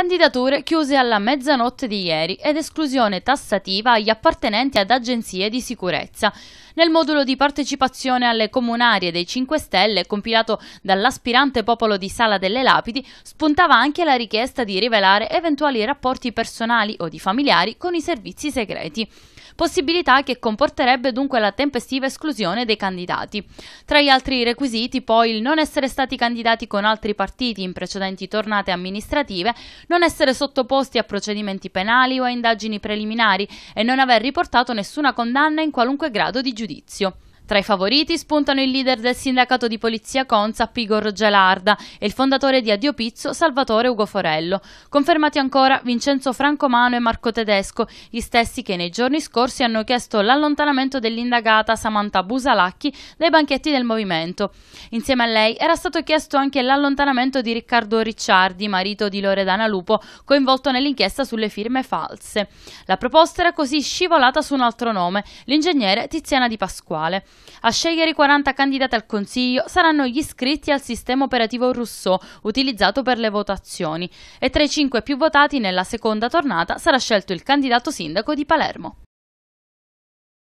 candidature chiuse alla mezzanotte di ieri ed esclusione tassativa agli appartenenti ad agenzie di sicurezza. Nel modulo di partecipazione alle comunarie dei 5 Stelle, compilato dall'aspirante popolo di Sala delle Lapidi, spuntava anche la richiesta di rivelare eventuali rapporti personali o di familiari con i servizi segreti possibilità che comporterebbe dunque la tempestiva esclusione dei candidati. Tra gli altri requisiti poi il non essere stati candidati con altri partiti in precedenti tornate amministrative, non essere sottoposti a procedimenti penali o a indagini preliminari e non aver riportato nessuna condanna in qualunque grado di giudizio. Tra i favoriti spuntano il leader del sindacato di polizia Conza, Pigor Gelarda, e il fondatore di Addio Pizzo, Salvatore Ugo Forello. Confermati ancora Vincenzo Francomano e Marco Tedesco, gli stessi che nei giorni scorsi hanno chiesto l'allontanamento dell'indagata Samantha Busalacchi dai banchetti del movimento. Insieme a lei era stato chiesto anche l'allontanamento di Riccardo Ricciardi, marito di Loredana Lupo, coinvolto nell'inchiesta sulle firme false. La proposta era così scivolata su un altro nome, l'ingegnere Tiziana Di Pasquale. A scegliere i 40 candidati al Consiglio saranno gli iscritti al sistema operativo Rousseau utilizzato per le votazioni e tra i 5 più votati nella seconda tornata sarà scelto il candidato sindaco di Palermo.